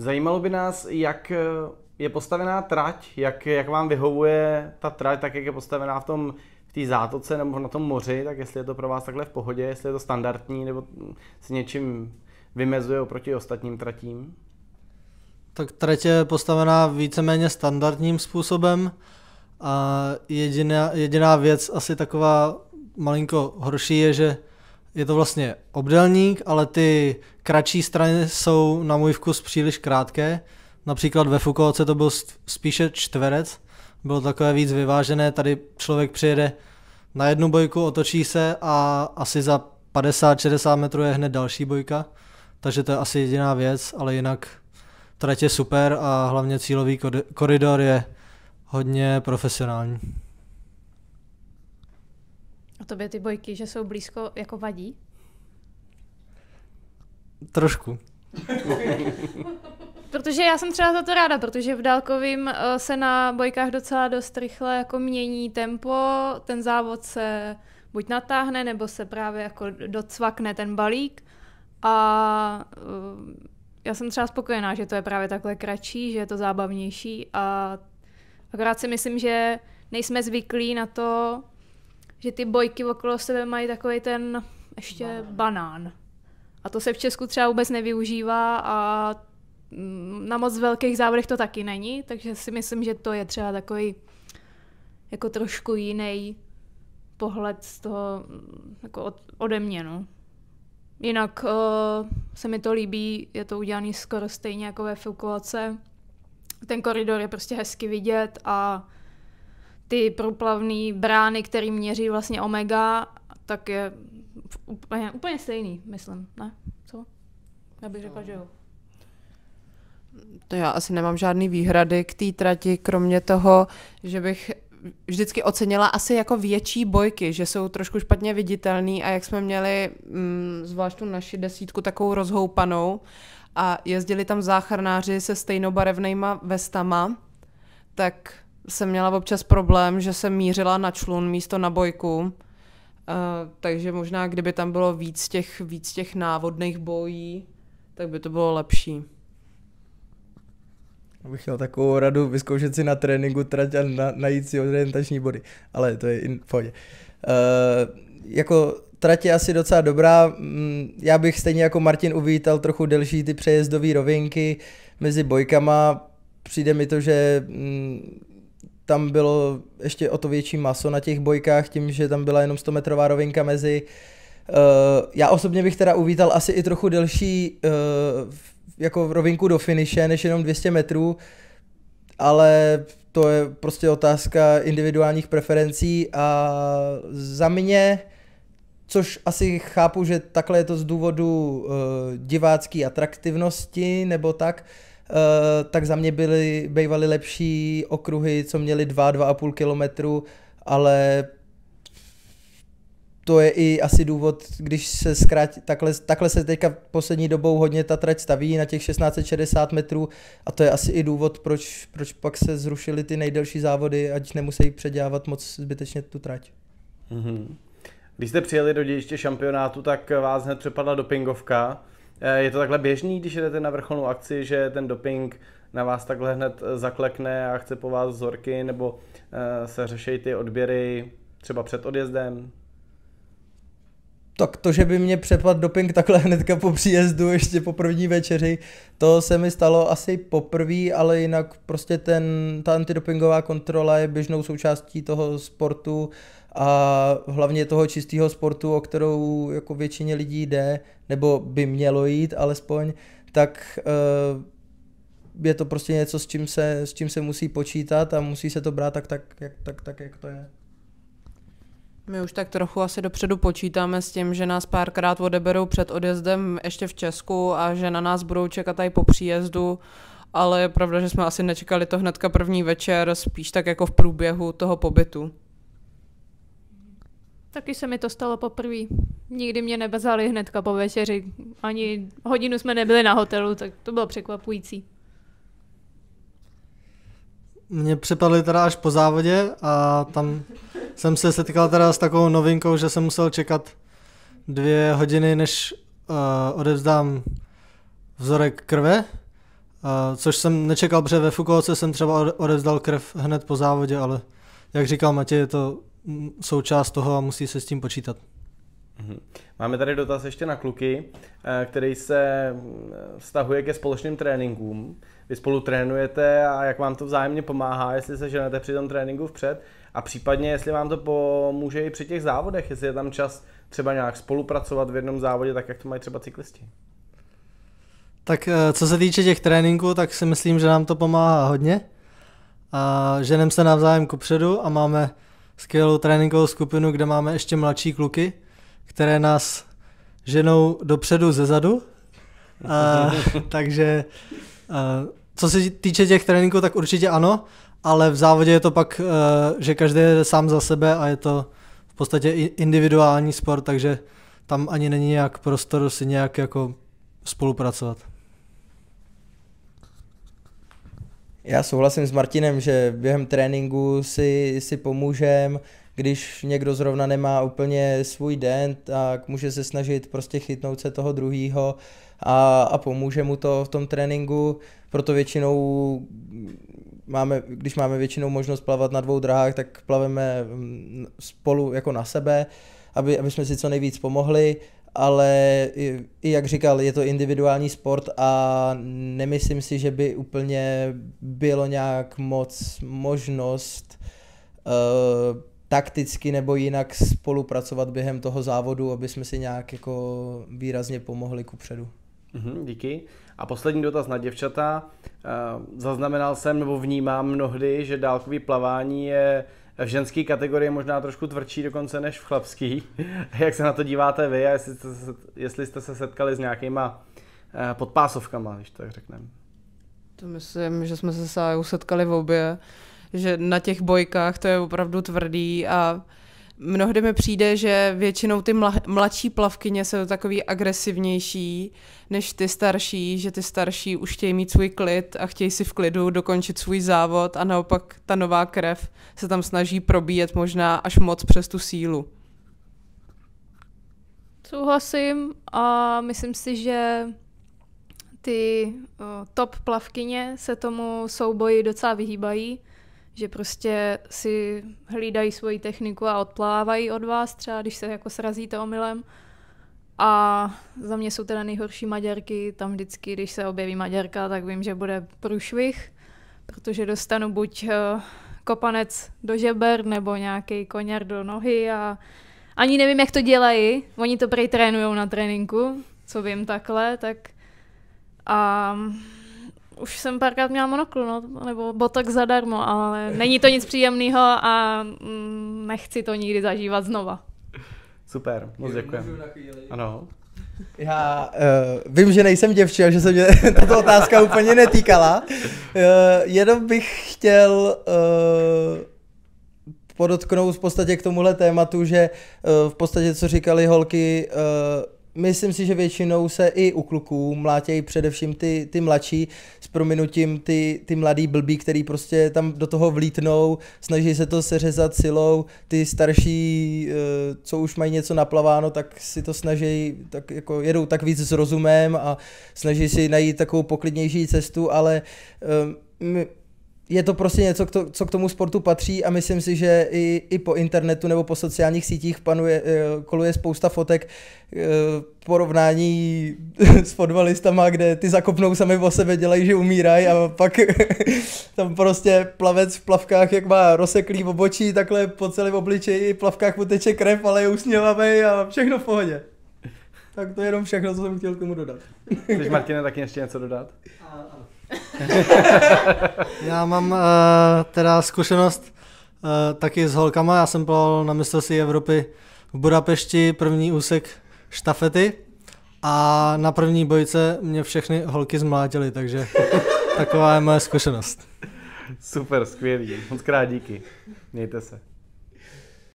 Zajímalo by nás, jak eh, je postavená trať, jak, jak vám vyhovuje ta trať, tak jak je postavená v tom v té zátoce nebo na tom moři, tak jestli je to pro vás takhle v pohodě, jestli je to standardní nebo se něčím vymezuje oproti ostatním tratím? Tak trať je postavená víceméně standardním způsobem a jediná, jediná věc asi taková malinko horší je, že je to vlastně obdelník, ale ty kratší strany jsou na můj vkus příliš krátké. Například ve Fukovce to byl spíše čtverec, bylo takové víc vyvážené, tady člověk přijede na jednu bojku, otočí se a asi za 50-60 metrů je hned další bojka, takže to je asi jediná věc, ale jinak trať je super a hlavně cílový koridor je hodně profesionální. A tobě ty bojky, že jsou blízko, jako vadí? Trošku. protože já jsem třeba za to ráda, protože v dálkovým eh, se na bojkách docela dost rychle jako mění tempo, ten závod se buď natáhne, nebo se právě jako docvakne ten balík a eh, já jsem třeba spokojená, že to je právě takhle kratší, že je to zábavnější a akorát si myslím, že nejsme zvyklí na to, že ty bojky okolo sebe mají takový ten ještě banán. banán. A to se v Česku třeba vůbec nevyužívá a mm, na moc velkých závodech to taky není, takže si myslím, že to je třeba takový jako trošku jiný pohled z toho mm, jako od, ode mě, no. Jinak uh, se mi to líbí, je to udělané skoro stejně jako ve Fukuoce. Ten koridor je prostě hezky vidět a ty průplavné brány, které měří vlastně omega, tak je úplně, úplně stejný, myslím, ne? Co? Já bych řekla, no. že jo. To já asi nemám žádný výhrady k té trati, kromě toho, že bych vždycky ocenila asi jako větší bojky, že jsou trošku špatně viditelný a jak jsme měli mm, zvlášť tu naši desítku takovou rozhoupanou a jezdili tam záchranáři se stejnobarevnýma vestama, tak jsem měla občas problém, že jsem mířila na člun místo na bojku, eh, takže možná kdyby tam bylo víc těch, víc těch návodných bojí, tak by to bylo lepší. Abych chtěl takovou radu vyzkoušet si na tréninku trať a na, najít si orientační body, ale to je in pohodě. Uh, jako trať je asi docela dobrá, mm, já bych stejně jako Martin uvítal trochu delší ty přejezdové rovinky mezi bojkama, přijde mi to, že mm, tam bylo ještě o to větší maso na těch bojkách, tím, že tam byla jenom 100 metrová rovinka mezi. Eh, já osobně bych teda uvítal asi i trochu delší eh, jako rovinku do finiše, než jenom 200 metrů, ale to je prostě otázka individuálních preferencí a za mě, což asi chápu, že takhle je to z důvodu eh, divácké atraktivnosti nebo tak, Eh, tak za mě byly, bývaly lepší okruhy, co měly 2, 2,5 kilometru, ale to je i asi důvod, když se zkrátí, takhle, takhle se teďka poslední dobou hodně ta trať staví na těch 1660 metrů a to je asi i důvod, proč, proč pak se zrušily ty nejdelší závody, ať nemusí předělávat moc zbytečně tu trať. Mm-hmm. Když jste přijeli do dějiště šampionátu, tak vás hned přepadla dopingovka. Eh, je to takhle běžný, když jdete na vrcholnou akci, že ten doping na vás takhle hned eh, zaklekne a chce po vás vzorky, nebo eh, se řeší ty odběry třeba před odjezdem? tak to, že by mě přepad doping takhle hnedka po příjezdu, ještě po první večeři, to se mi stalo asi poprvé, ale jinak prostě ten, ta antidopingová kontrola je běžnou součástí toho sportu a hlavně toho čistého sportu, o kterou jako většině lidí jde, nebo by mělo jít alespoň, tak eh, je to prostě něco, s čím se, s čím se musí počítat a musí se to brát tak, tak, jak, tak, tak, jak to je. My už tak trochu asi dopředu počítáme s tím, že nás párkrát odeberou před odjezdem ještě v Česku a že na nás budou čekat i po příjezdu, ale je pravda, že jsme asi nečekali to hnedka první večer, spíš tak jako v průběhu toho pobytu. Taky se mi to stalo poprvé. Nikdy mě nebezali hnedka po večeři. Ani hodinu jsme nebyli na hotelu, tak to bylo překvapující. Mě připadli teda až po závodě a tam jsem se setkal teda s takovou novinkou, že jsem musel čekat dvě hodiny, než uh, odevzdám vzorek krve, uh, což jsem nečekal, protože ve Fukovce jsem třeba odevzdal krev hned po závodě, ale jak říkal Matěj, je to součást toho a musí se s tím počítat. Mhm. Máme tady dotaz ještě na kluky, eh, který se vztahuje ke společným tréninkům. Vy spolu trénujete a jak vám to vzájemně pomáhá, jestli se ženete při tom tréninku vpřed a případně jestli vám to pomůže i při těch závodech, jestli je tam čas třeba nějak spolupracovat v jednom závodě, tak jak to mají třeba cyklisti. Tak eh, co se týče těch tréninků, tak si myslím, že nám to pomáhá hodně. A ženem se navzájem kupředu a máme skvělou tréninkovou skupinu, kde máme ještě mladší kluky, které nás ženou dopředu ze zadu. A, takže a, co se týče těch tréninků, tak určitě ano, ale v závodě je to pak, eh, že každý je sám za sebe a je to v podstatě individuální sport, takže tam ani není nějak prostor si nějak jako spolupracovat. Já souhlasím s Martinem, že během tréninku si, si pomůžem když někdo zrovna nemá úplně svůj den, tak může se snažit prostě chytnout se toho druhého a, a pomůže mu to v tom tréninku. Proto většinou máme, když máme většinou možnost plavat na dvou drahách, tak plaveme mm, spolu jako na sebe, aby, aby jsme si co nejvíc pomohli ale i, i jak říkal, je to individuální sport a nemyslím si, že by úplně bylo nějak moc možnost uh, takticky nebo jinak spolupracovat během toho závodu, aby jsme si nějak jako výrazně pomohli ku předu. Mhm, díky. A poslední dotaz na děvčata. Eh, zaznamenal jsem nebo vnímám mnohdy, že dálkový plavání je v ženské kategorii možná trošku tvrdší dokonce než v chlapský. Jak se na to díváte vy a jestli jste, jestli jste se setkali s nějakýma eh, podpásovkama, když tak řekneme? To myslím, že jsme se s setkali v obě že na těch bojkách to je opravdu tvrdý a mnohdy mi přijde, že většinou ty mladší plavkyně jsou takový agresivnější než ty starší, že ty starší už chtějí mít svůj klid a chtějí si v klidu dokončit svůj závod a naopak ta nová krev se tam snaží probíjet možná až moc přes tu sílu. Souhlasím a myslím si, že ty top plavkyně se tomu souboji docela vyhýbají že prostě si hlídají svoji techniku a odplávají od vás, třeba když se jako srazíte omylem. A za mě jsou teda nejhorší Maďarky, tam vždycky, když se objeví Maďarka, tak vím, že bude průšvih, protože dostanu buď eh, kopanec do žeber nebo nějaký koněr do nohy a ani nevím, jak to dělají. Oni to prej trénujou na tréninku, co vím takhle, tak a už jsem párkrát měla monoklu, no, nebo botok zadarmo, ale není to nic příjemného a mm, nechci to nikdy zažívat znova. Super, moc děkuji. Ano. Já uh, vím, že nejsem děvče, že se mě tato otázka úplně netýkala. Uh, jenom bych chtěl uh, podotknout v podstatě k tomuhle tématu, že uh, v podstatě, co říkali holky, uh, myslím si, že většinou se i u kluků mlátějí především ty, ty mladší, s prominutím ty, ty mladý blbí, který prostě tam do toho vlítnou, snaží se to seřezat silou, ty starší, eh, co už mají něco naplaváno, tak si to snaží, tak jako jedou tak víc s rozumem a snaží si najít takovou poklidnější cestu, ale eh, je to prostě něco, co k tomu sportu patří a myslím si, že i, i po internetu nebo po sociálních sítích panuje, eh, koluje spousta fotek eh, porovnání s fotbalistama, kde ty zakopnou sami o sebe, dělají, že umírají a pak tam prostě plavec v plavkách, jak má rozseklý obočí, takhle po celém obličeji, v plavkách mu teče krev, ale je usměvavý a všechno v pohodě. Tak to je jenom všechno, co jsem chtěl k tomu dodat. Když Martina, taky ještě něco dodat? A, ano. já mám uh, teda zkušenost uh, taky s holkama, já jsem plaval na mistrovství Evropy v Budapešti první úsek štafety a na první bojce mě všechny holky zmlátily, takže taková je moje zkušenost. Super, skvělý. Moc krát díky. Mějte se.